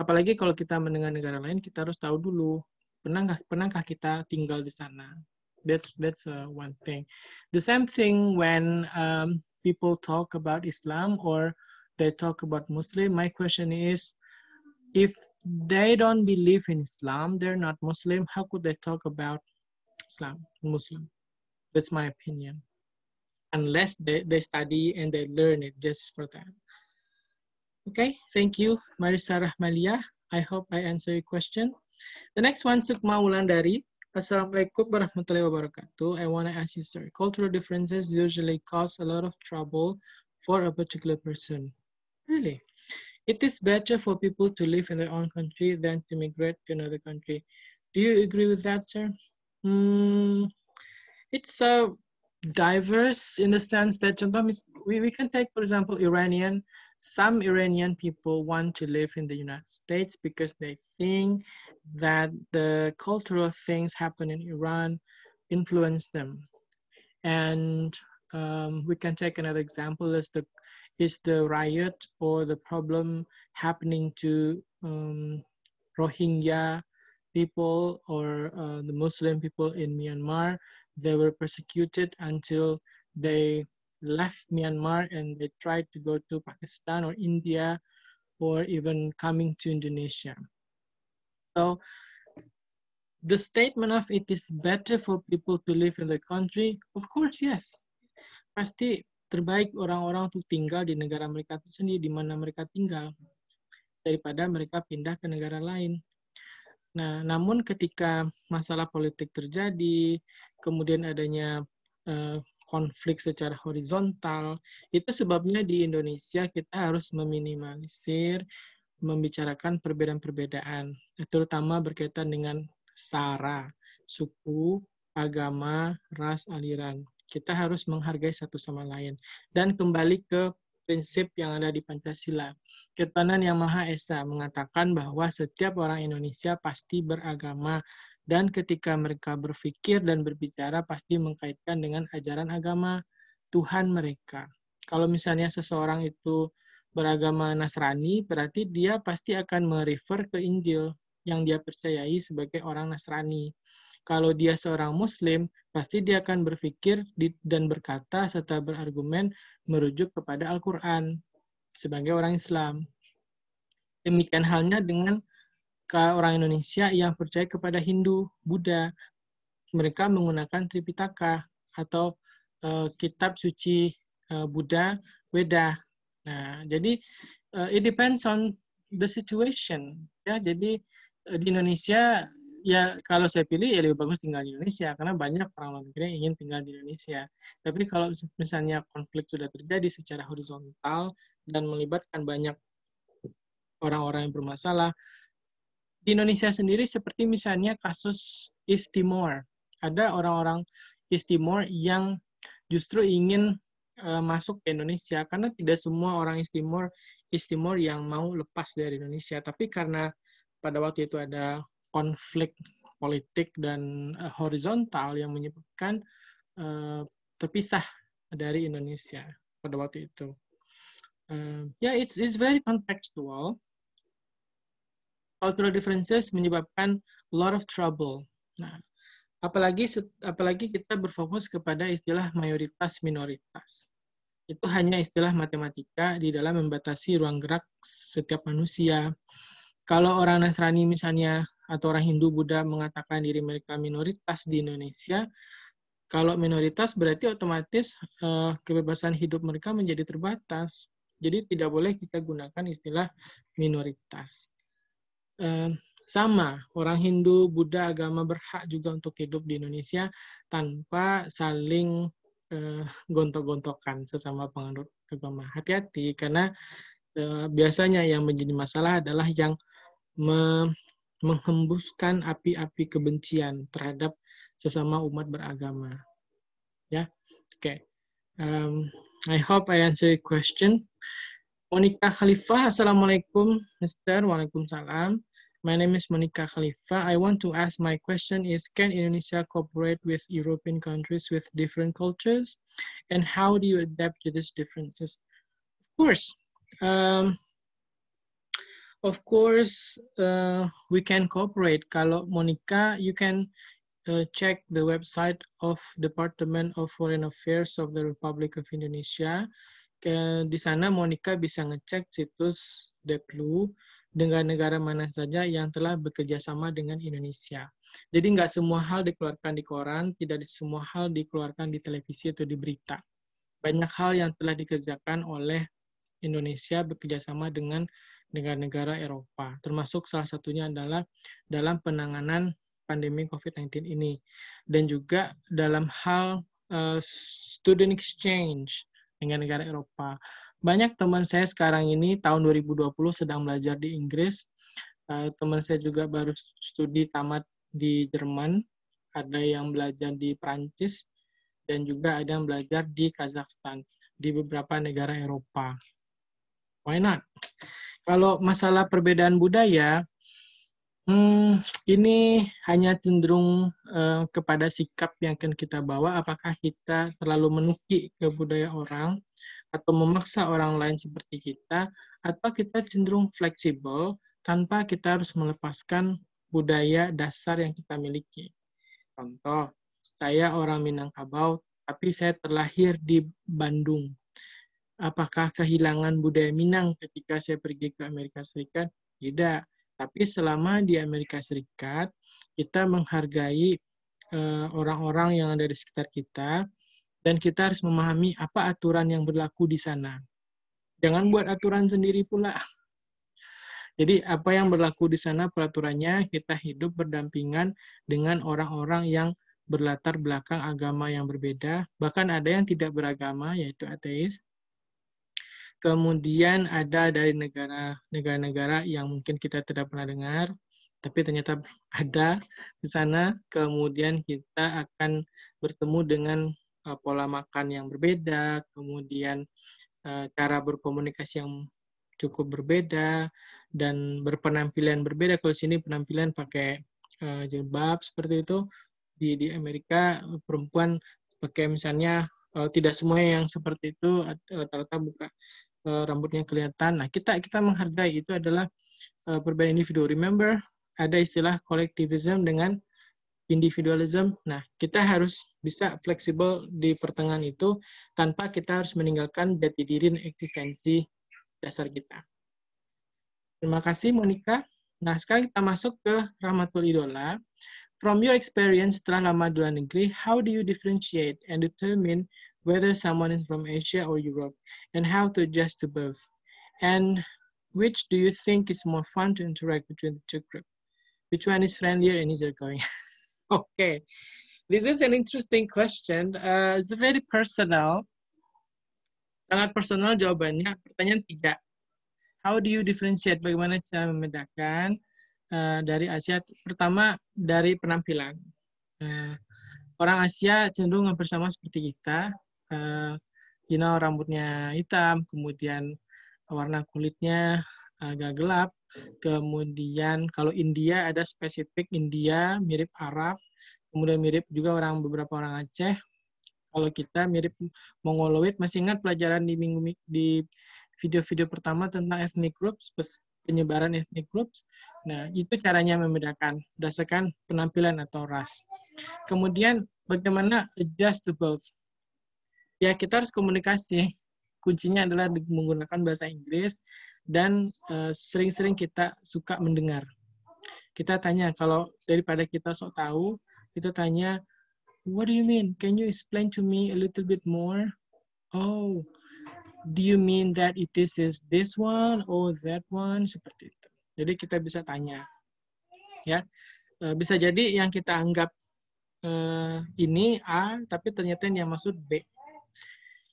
A: Apalagi kalau kita mendengar negara lain, kita harus tahu dulu pernahkah pernahkah kita tinggal di sana. That's that's uh, one thing. The same thing when um, people talk about Islam or they talk about Muslim. My question is, if they don't believe in Islam, they're not Muslim. How could they talk about Islam, Muslim? That's my opinion. Unless they, they study and they learn it just for that. Okay, thank you, Marisa Rahmalia. I hope I answer your question. The next one, Sukma Wulandari. Assalamualaikum warahmatullahi wabarakatuh. I want to ask you, sir, cultural differences usually cause a lot of trouble for a particular person. Really? It is better for people to live in their own country than to migrate to another country. Do you agree with that, sir? Hmm. it's a uh, diverse in the sense that we, we can take, for example, Iranian some Iranian people want to live in the United States because they think that the cultural things happen in Iran influence them. And um, we can take another example is the is the riot or the problem happening to um, Rohingya people or uh, the Muslim people in Myanmar. They were persecuted until they left Myanmar and they tried to go to Pakistan or India or even coming to Indonesia. So the statement of it is better for people to live in the country, of course yes. Pasti terbaik orang-orang untuk tinggal di negara mereka itu sendiri, di mana mereka tinggal, daripada mereka pindah ke negara lain. Nah, namun ketika masalah politik terjadi, kemudian adanya uh, konflik secara horizontal. Itu sebabnya di Indonesia kita harus meminimalisir membicarakan perbedaan-perbedaan, terutama berkaitan dengan sara, suku, agama, ras, aliran. Kita harus menghargai satu sama lain. Dan kembali ke prinsip yang ada di Pancasila. Ketuhanan Yang Maha Esa mengatakan bahwa setiap orang Indonesia pasti beragama dan ketika mereka berpikir dan berbicara pasti mengkaitkan dengan ajaran agama Tuhan mereka. Kalau misalnya seseorang itu beragama Nasrani, berarti dia pasti akan merefer ke Injil yang dia percayai sebagai orang Nasrani. Kalau dia seorang Muslim, pasti dia akan berpikir dan berkata serta berargumen merujuk kepada Al-Quran sebagai orang Islam. Demikian halnya dengan orang Indonesia yang percaya kepada Hindu, Buddha. Mereka menggunakan Tripitaka atau uh, kitab suci uh, Buddha, Weda. Nah, jadi uh, it depends on the situation. Ya, jadi uh, di Indonesia ya kalau saya pilih ya lebih bagus tinggal di Indonesia karena banyak orang luar negeri yang ingin tinggal di Indonesia. Tapi kalau misalnya konflik sudah terjadi secara horizontal dan melibatkan banyak orang-orang yang bermasalah, di Indonesia sendiri seperti misalnya kasus East Timor. Ada orang-orang East Timor yang justru ingin uh, masuk ke Indonesia karena tidak semua orang East Timor East Timor yang mau lepas dari Indonesia, tapi karena pada waktu itu ada konflik politik dan uh, horizontal yang menyebabkan uh, terpisah dari Indonesia pada waktu itu. Uh, ya, yeah, it's it's very contextual cultural differences menyebabkan a lot of trouble. Nah, apalagi apalagi kita berfokus kepada istilah mayoritas minoritas. Itu hanya istilah matematika di dalam membatasi ruang gerak setiap manusia. Kalau orang Nasrani misalnya atau orang Hindu Buddha mengatakan diri mereka minoritas di Indonesia, kalau minoritas berarti otomatis uh, kebebasan hidup mereka menjadi terbatas. Jadi tidak boleh kita gunakan istilah minoritas sama orang Hindu, Buddha, agama berhak juga untuk hidup di Indonesia tanpa saling eh, gontok-gontokan sesama penganut agama. Hati-hati karena eh, biasanya yang menjadi masalah adalah yang me menghembuskan api-api kebencian terhadap sesama umat beragama. Ya, oke. Okay. Um, I hope I answer your question. Monica Khalifah, Assalamualaikum, Mister. Waalaikumsalam. My name is Monica Khalifa. I want to ask my question is can Indonesia cooperate with European countries with different cultures and how do you adapt to these differences? Of course. Um, of course, uh, we can cooperate. Kalau Monica, you can uh, check the website of Department of Foreign Affairs of the Republic of Indonesia. Uh, di sana Monica bisa ngecek situs Deplu Dengan negara mana saja yang telah bekerja sama dengan Indonesia. Jadi nggak semua hal dikeluarkan di koran, tidak semua hal dikeluarkan di televisi atau di berita. Banyak hal yang telah dikerjakan oleh Indonesia bekerjasama dengan negara-negara Eropa. Termasuk salah satunya adalah dalam penanganan pandemi COVID-19 ini. Dan juga dalam hal uh, student exchange dengan negara Eropa banyak teman saya sekarang ini tahun 2020 sedang belajar di Inggris. Eh, teman saya juga baru studi tamat di Jerman, ada yang belajar di Prancis, dan juga ada yang belajar di Kazakhstan, di beberapa negara Eropa. Why not? Kalau masalah perbedaan budaya, Hmm, ini hanya cenderung uh, kepada sikap yang akan kita bawa. Apakah kita terlalu menuki ke budaya orang atau memaksa orang lain seperti kita, atau kita cenderung fleksibel tanpa kita harus melepaskan budaya dasar yang kita miliki. Contoh, saya orang Minangkabau, tapi saya terlahir di Bandung. Apakah kehilangan budaya Minang ketika saya pergi ke Amerika Serikat? Tidak. Tapi selama di Amerika Serikat, kita menghargai eh, orang-orang yang ada di sekitar kita, dan kita harus memahami apa aturan yang berlaku di sana. Jangan buat aturan sendiri pula. Jadi apa yang berlaku di sana peraturannya kita hidup berdampingan dengan orang-orang yang berlatar belakang agama yang berbeda, bahkan ada yang tidak beragama yaitu ateis. Kemudian ada dari negara negara yang mungkin kita tidak pernah dengar, tapi ternyata ada di sana. Kemudian kita akan bertemu dengan Eh, pola makan yang berbeda, kemudian eh, cara berkomunikasi yang cukup berbeda dan berpenampilan berbeda. Kalau sini penampilan pakai eh, jilbab seperti itu di di Amerika perempuan pakai misalnya tidak semua yang seperti itu rata-rata buka rambutnya kelihatan. Nah, kita kita menghargai itu adalah uh, perbedaan individu. Remember ada istilah kolektivisme dengan individualism. Nah, kita harus bisa fleksibel di pertengahan itu tanpa kita harus meninggalkan jati diri dan eksistensi dasar kita. Terima kasih Monica. Nah, sekarang kita masuk ke Rahmatul Idola. From your experience setelah lama di luar negeri, how do you differentiate and determine whether someone is from Asia or Europe and how to adjust to both? And which do you think is more fun to interact between the two groups? Which one is friendlier and easier going? okay. This is an interesting question. Uh, it's very personal. Sangat personal jawabannya. Pertanyaan tiga. How do you differentiate? Bagaimana cara membedakan uh, dari Asia? Pertama, dari penampilan. Uh, orang Asia cenderung hampir sama seperti kita. Uh, you know, rambutnya hitam, kemudian warna kulitnya agak gelap, Kemudian kalau India ada spesifik India mirip Arab, kemudian mirip juga orang beberapa orang Aceh. Kalau kita mirip Mongoloid, masih ingat pelajaran di minggu di video-video pertama tentang ethnic groups, penyebaran ethnic groups. Nah, itu caranya membedakan berdasarkan penampilan atau ras. Kemudian bagaimana adjust to both? Ya, kita harus komunikasi. Kuncinya adalah menggunakan bahasa Inggris dan eh, sering-sering kita suka mendengar. Kita tanya kalau daripada kita sok tahu, kita tanya What do you mean? Can you explain to me a little bit more? Oh, do you mean that it is is this one or that one seperti itu. Jadi kita bisa tanya. Ya. Eh, bisa jadi yang kita anggap uh, ini A tapi ternyata yang maksud B.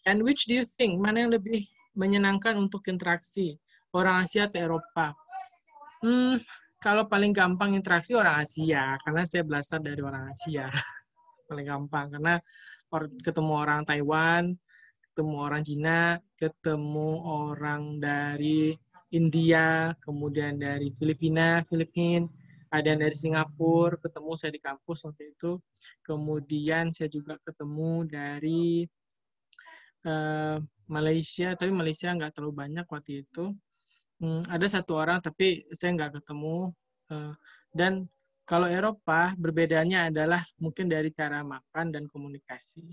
A: And which do you think? Mana yang lebih menyenangkan untuk interaksi? orang Asia atau Eropa? Hmm, kalau paling gampang interaksi orang Asia, karena saya berasal dari orang Asia. paling gampang, karena ketemu orang Taiwan, ketemu orang Cina, ketemu orang dari India, kemudian dari Filipina, Filipin, ada yang dari Singapura, ketemu saya di kampus waktu itu. Kemudian saya juga ketemu dari uh, Malaysia, tapi Malaysia nggak terlalu banyak waktu itu. Hmm, ada satu orang tapi saya nggak ketemu. Uh, dan kalau Eropa berbedanya adalah mungkin dari cara makan dan komunikasi.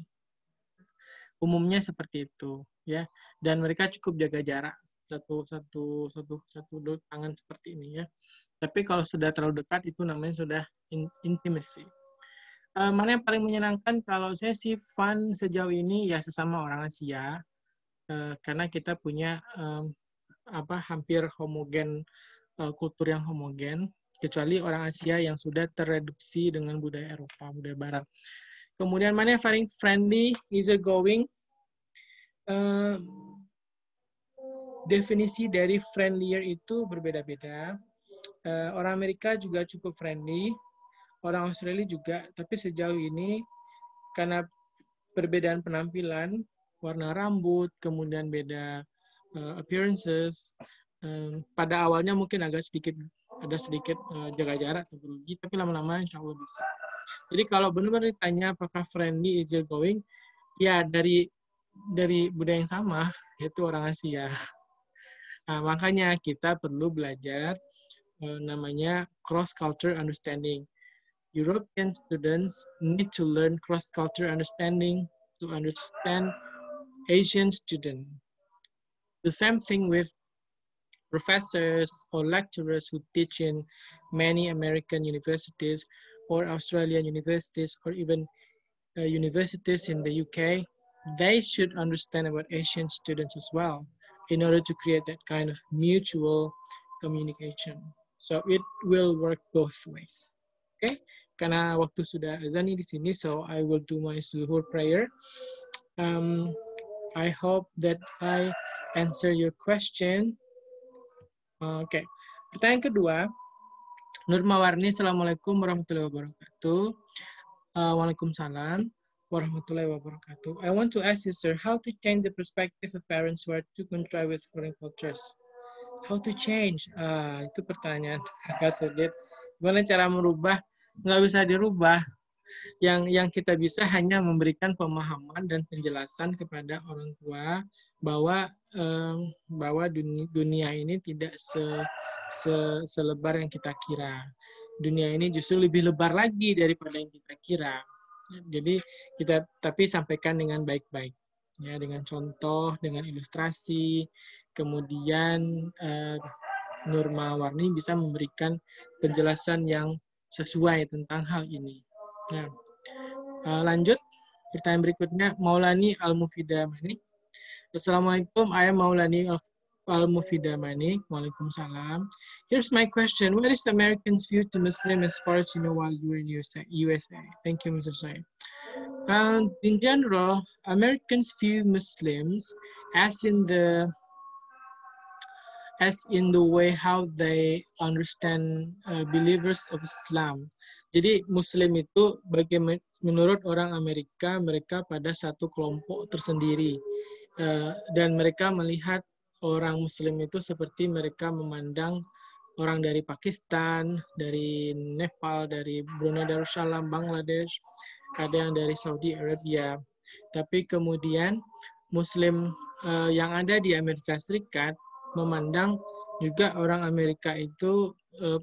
A: Umumnya seperti itu ya. Dan mereka cukup jaga jarak satu satu satu satu dua tangan seperti ini ya. Tapi kalau sudah terlalu dekat itu namanya sudah in, intimacy. Uh, eh, mana yang paling menyenangkan kalau saya sih fun sejauh ini ya sesama orang Asia uh, karena kita punya um, apa hampir homogen uh, kultur yang homogen kecuali orang Asia yang sudah tereduksi dengan budaya Eropa, budaya Barat. Kemudian mana yang paling friendly, easygoing? Uh, eh, definisi dari friendlier itu berbeda-beda. Uh, orang Amerika juga cukup friendly, orang Australia juga, tapi sejauh ini karena perbedaan penampilan, warna rambut, kemudian beda uh, appearances um, pada awalnya mungkin agak sedikit ada sedikit uh, jaga jarak atau grogi tapi lama-lama insya Allah bisa jadi kalau benar-benar ditanya apakah friendly is your going ya dari dari budaya yang sama yaitu orang Asia nah, makanya kita perlu belajar uh, namanya cross culture understanding European students need to learn cross culture understanding to understand Asian students The same thing with professors or lecturers who teach in many American universities or Australian universities or even uh, universities in the UK, they should understand about Asian students as well in order to create that kind of mutual communication. So it will work both ways. Okay, karena waktu sudah azan di sini, so I will do my suhur prayer. Um, I hope that I answer your question. Oke, okay. pertanyaan kedua. Nurmawarni. Assalamualaikum warahmatullahi wabarakatuh. Uh, Waalaikumsalam warahmatullahi wabarakatuh. I want to ask you, sir, how to change the perspective of parents who are too contrived with foreign cultures? How to change? Uh, itu pertanyaan agak sulit. Gimana cara merubah? Nggak bisa dirubah yang yang kita bisa hanya memberikan pemahaman dan penjelasan kepada orang tua bahwa um, bahwa dunia, dunia ini tidak se, se selebar yang kita kira. Dunia ini justru lebih lebar lagi daripada yang kita kira. Jadi kita tapi sampaikan dengan baik-baik ya dengan contoh, dengan ilustrasi, kemudian uh, eh, Nurma Warni bisa memberikan penjelasan yang sesuai tentang hal ini. Nah, lanjut pertanyaan berikutnya Maulani Al Manik. Assalamualaikum, I am Maulani Al Manik. Waalaikumsalam. Here's my question: What is the Americans' view to Muslim as far as you know while you in USA? USA. Thank you, Mr. Said. Um, in general, Americans view Muslims as in the as in the way how they understand uh, believers of Islam. Jadi Muslim itu bagi menurut orang Amerika mereka pada satu kelompok tersendiri uh, dan mereka melihat orang Muslim itu seperti mereka memandang orang dari Pakistan, dari Nepal, dari Brunei Darussalam, Bangladesh, ada yang dari Saudi Arabia. Tapi kemudian Muslim uh, yang ada di Amerika Serikat memandang juga orang Amerika itu eh,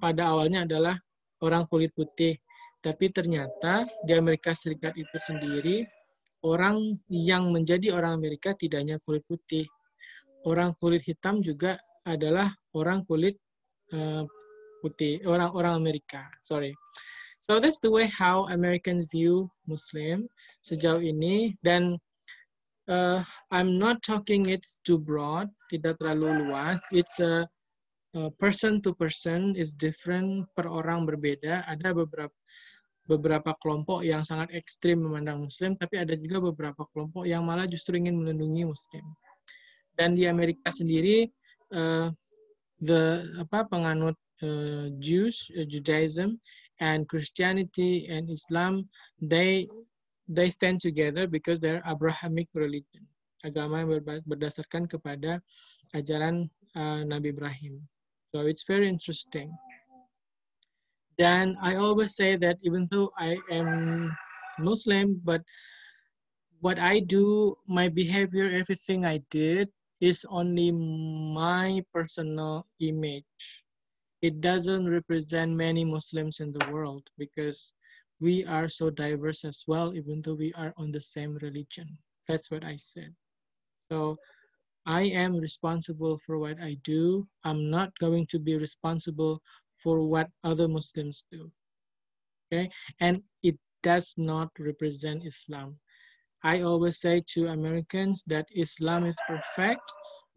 A: pada awalnya adalah orang kulit putih. Tapi ternyata di Amerika Serikat itu sendiri, orang yang menjadi orang Amerika tidak hanya kulit putih. Orang kulit hitam juga adalah orang kulit uh, putih, orang-orang Amerika. Sorry. So that's the way how Americans view Muslim sejauh ini. Dan uh, I'm not talking it's too broad, tidak terlalu luas. It's a, a person to person is different, per orang berbeda. Ada beberapa beberapa kelompok yang sangat ekstrim memandang Muslim, tapi ada juga beberapa kelompok yang malah justru ingin melindungi Muslim. Dan di Amerika sendiri, uh, the apa penganut uh, Jews, uh, Judaism, and Christianity and Islam, they they stand together because they're Abrahamic religion, agama yang berdasarkan kepada ajaran uh, Nabi Ibrahim. So it's very interesting. Then I always say that even though I am Muslim, but what I do, my behavior, everything I did is only my personal image. It doesn't represent many Muslims in the world because we are so diverse as well, even though we are on the same religion. That's what I said. So I am responsible for what I do. I'm not going to be responsible for what other Muslims do. Okay, and it does not represent Islam. I always say to Americans that Islam is perfect,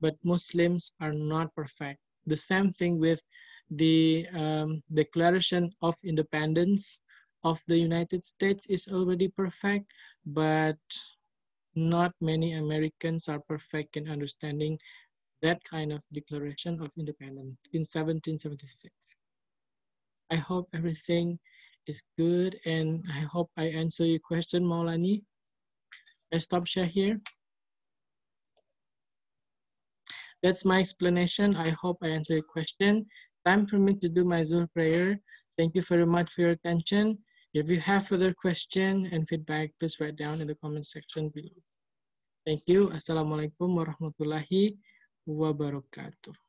A: but Muslims are not perfect. The same thing with the um, Declaration of Independence of the United States is already perfect, but not many Americans are perfect in understanding that kind of Declaration of Independence in 1776. I hope everything is good and I hope I answer your question, Maulani. I stop share here. That's my explanation. I hope I answered your question. Time for me to do my Zoom prayer. Thank you very much for your attention. If you have further question and feedback, please write down in the comment section below. Thank you. Assalamualaikum warahmatullahi wabarakatuh.